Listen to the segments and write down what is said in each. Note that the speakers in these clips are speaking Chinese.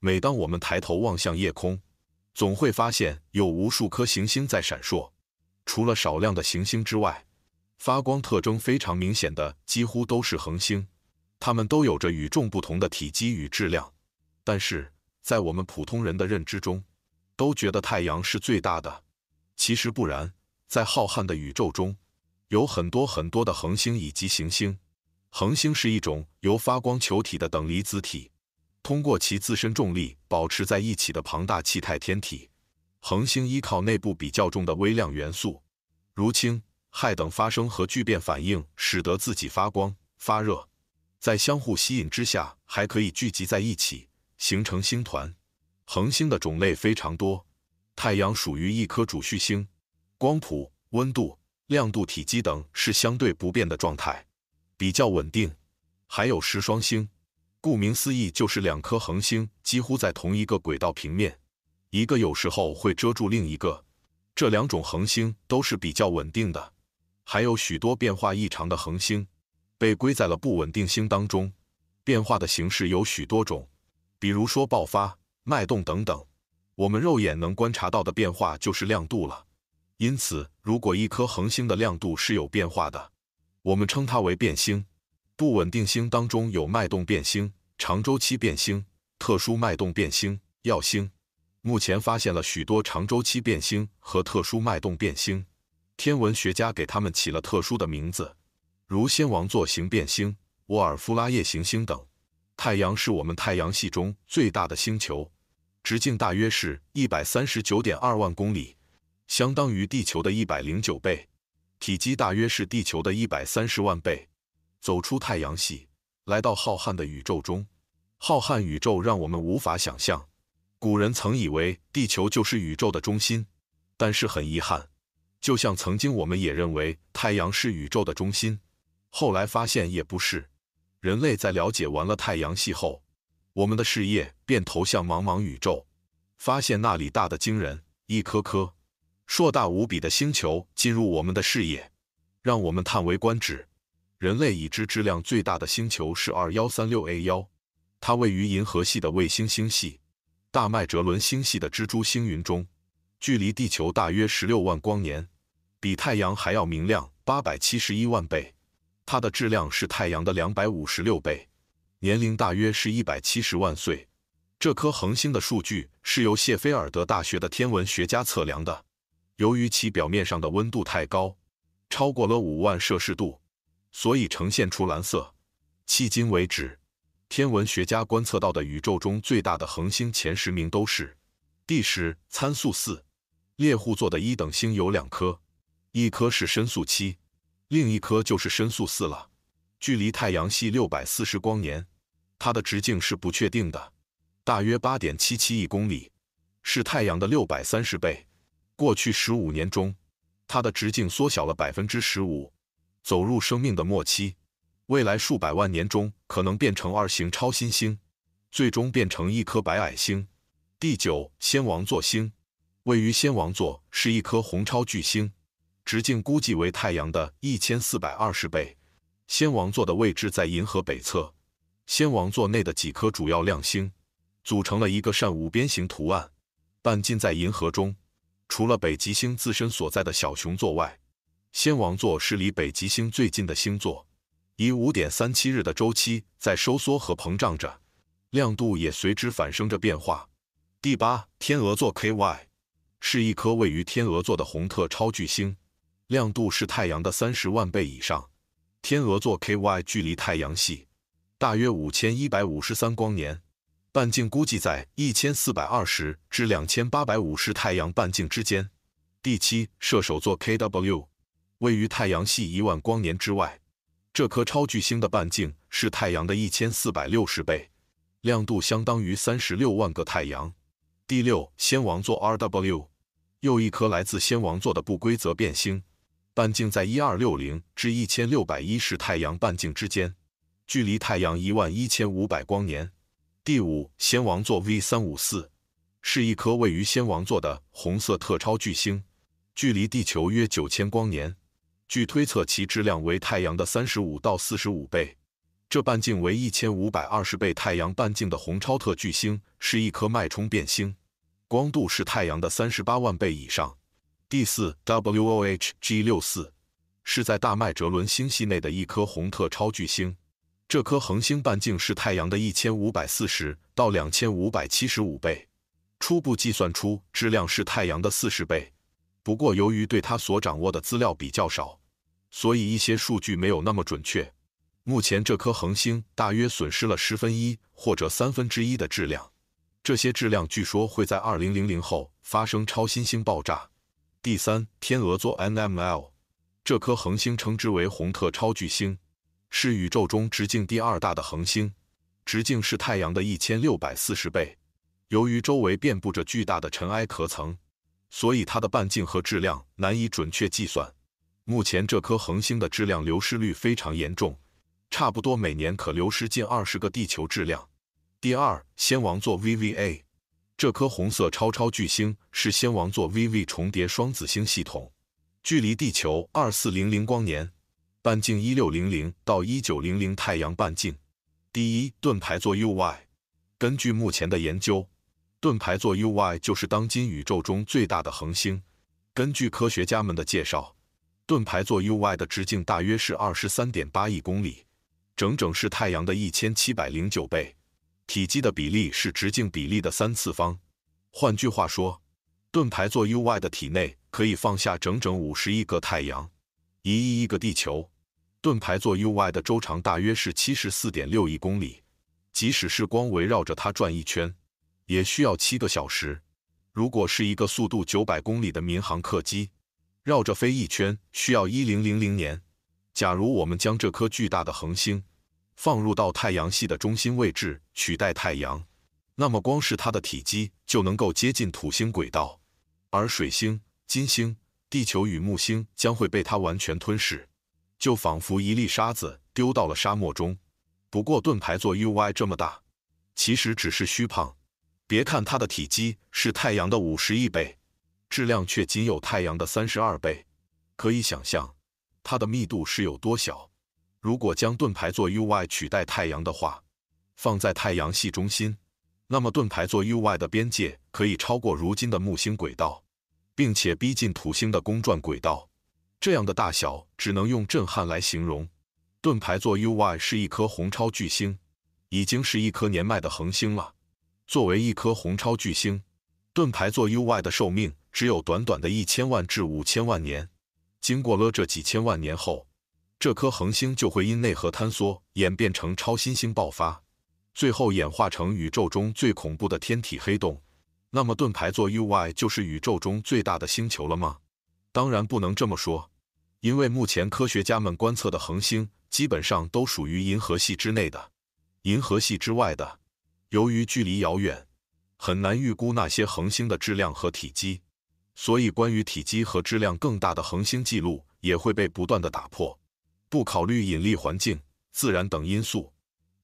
每当我们抬头望向夜空，总会发现有无数颗行星在闪烁。除了少量的行星之外，发光特征非常明显的几乎都是恒星，它们都有着与众不同的体积与质量。但是在我们普通人的认知中，都觉得太阳是最大的。其实不然，在浩瀚的宇宙中，有很多很多的恒星以及行星。恒星是一种由发光球体的等离子体。通过其自身重力保持在一起的庞大气态天体——恒星，依靠内部比较重的微量元素，如氢、氦等发生核聚变反应，使得自己发光发热。在相互吸引之下，还可以聚集在一起形成星团。恒星的种类非常多，太阳属于一颗主序星，光谱、温度、亮度、体积等是相对不变的状态，比较稳定。还有十双星。顾名思义，就是两颗恒星几乎在同一个轨道平面，一个有时候会遮住另一个。这两种恒星都是比较稳定的，还有许多变化异常的恒星，被归在了不稳定星当中。变化的形式有许多种，比如说爆发、脉动等等。我们肉眼能观察到的变化就是亮度了。因此，如果一颗恒星的亮度是有变化的，我们称它为变星。不稳定星当中有脉动变星、长周期变星、特殊脉动变星、耀星。目前发现了许多长周期变星和特殊脉动变星，天文学家给它们起了特殊的名字，如仙王座形变星、沃尔夫拉叶行星等。太阳是我们太阳系中最大的星球，直径大约是一百三十九点二万公里，相当于地球的一百零九倍，体积大约是地球的一百三十万倍。走出太阳系，来到浩瀚的宇宙中。浩瀚宇宙让我们无法想象。古人曾以为地球就是宇宙的中心，但是很遗憾，就像曾经我们也认为太阳是宇宙的中心，后来发现也不是。人类在了解完了太阳系后，我们的视野便投向茫茫宇宙，发现那里大的惊人，一颗颗硕大无比的星球进入我们的视野，让我们叹为观止。人类已知质量最大的星球是二幺三六 A 幺，它位于银河系的卫星星系大麦哲伦星系的蜘蛛星云中，距离地球大约十六万光年，比太阳还要明亮八百七十一万倍。它的质量是太阳的两百五十六倍，年龄大约是一百七十万岁。这颗恒星的数据是由谢菲尔德大学的天文学家测量的。由于其表面上的温度太高，超过了五万摄氏度。所以呈现出蓝色。迄今为止，天文学家观测到的宇宙中最大的恒星前十名都是。第十参宿四，猎户座的一等星有两颗，一颗是申宿七，另一颗就是申宿四了。距离太阳系六百四十光年，它的直径是不确定的，大约八点七七亿公里，是太阳的六百三十倍。过去十五年中，它的直径缩小了百分之十五。走入生命的末期，未来数百万年中可能变成二型超新星，最终变成一颗白矮星。第九仙王座星位于仙王座，是一颗红超巨星，直径估计为太阳的一千四百二十倍。仙王座的位置在银河北侧，仙王座内的几颗主要亮星组成了一个扇五边形图案。半径在银河中，除了北极星自身所在的小熊座外。仙王座是离北极星最近的星座，以五点三七日的周期在收缩和膨胀着，亮度也随之反生着变化。第八，天鹅座 K Y 是一颗位于天鹅座的红特超巨星，亮度是太阳的三十万倍以上。天鹅座 K Y 距离太阳系大约五千一百五十三光年，半径估计在一千四百二十至两千八百五十太阳半径之间。第七，射手座 K W。位于太阳系一万光年之外，这颗超巨星的半径是太阳的一千四百六十倍，亮度相当于三十六万个太阳。第六，仙王座 R W，又一颗来自仙王座的不规则变星，半径在一二六零至一千六百一十太阳半径之间，距离太阳一万一千五百光年。第五，仙王座 V 三五四，是一颗位于仙王座的红色特超巨星，距离地球约九千光年。据推测，其质量为太阳的三十五到四十五倍，这半径为一千五百二十倍太阳半径的红超特巨星是一颗脉冲变星，光度是太阳的三十八万倍以上。第四，WOH G 六四是在大麦哲伦星系内的一颗红特超巨星，这颗恒星半径是太阳的一千五百四十到两千五百七十五倍，初步计算出质量是太阳的四十倍。不过，由于对它所掌握的资料比较少。所以一些数据没有那么准确。目前这颗恒星大约损失了十分一或者三分之一的质量，这些质量据说会在二零零零后发生超新星爆炸。第三，天鹅座 NML 这颗恒星称之为红特超巨星，是宇宙中直径第二大的恒星，直径是太阳的一千六百四十倍。由于周围遍布着巨大的尘埃壳层，所以它的半径和质量难以准确计算。目前这颗恒星的质量流失率非常严重，差不多每年可流失近二十个地球质量。第二，仙王座 VV A 这颗红色超超巨星是仙王座 VV 重叠双子星系统，距离地球二四零零光年，半径一六零零到一九零零太阳半径。第一，盾牌座 UY，根据目前的研究，盾牌座 UY 就是当今宇宙中最大的恒星。根据科学家们的介绍。盾牌座 UY 的直径大约是二十三点八亿公里，整整是太阳的一千七百零九倍，体积的比例是直径比例的三次方。换句话说，盾牌座 UY 的体内可以放下整整五十亿个太阳，一亿一个地球。盾牌座 UY 的周长大约是七十四点六亿公里，即使是光围绕着它转一圈，也需要七个小时。如果是一个速度九百公里的民航客机，绕着飞一圈需要一零零零年。假如我们将这颗巨大的恒星放入到太阳系的中心位置，取代太阳，那么光是它的体积就能够接近土星轨道，而水星、金星、地球与木星将会被它完全吞噬，就仿佛一粒沙子丢到了沙漠中。不过，盾牌座 UY 这么大，其实只是虚胖。别看它的体积是太阳的五十亿倍。质量却仅有太阳的三十二倍，可以想象它的密度是有多小。如果将盾牌座 uy 取代太阳的话，放在太阳系中心，那么盾牌座 uy 的边界可以超过如今的木星轨道，并且逼近土星的公转轨道。这样的大小只能用震撼来形容。盾牌座 uy 是一颗红超巨星，已经是一颗年迈的恒星了。作为一颗红超巨星，盾牌座 UY 的寿命只有短短的一千万至五千万年，经过了这几千万年后，这颗恒星就会因内核坍缩演变成超新星爆发，最后演化成宇宙中最恐怖的天体黑洞。那么，盾牌座 UY 就是宇宙中最大的星球了吗？当然不能这么说，因为目前科学家们观测的恒星基本上都属于银河系之内的，银河系之外的，由于距离遥远。很难预估那些恒星的质量和体积，所以关于体积和质量更大的恒星记录也会被不断的打破。不考虑引力环境、自然等因素，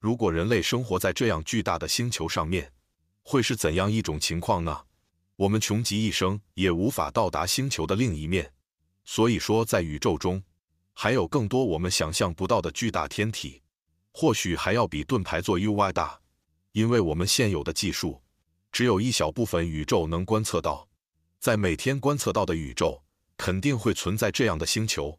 如果人类生活在这样巨大的星球上面，会是怎样一种情况呢？我们穷极一生也无法到达星球的另一面。所以说，在宇宙中，还有更多我们想象不到的巨大天体，或许还要比盾牌座 UY 大，因为我们现有的技术。只有一小部分宇宙能观测到，在每天观测到的宇宙，肯定会存在这样的星球。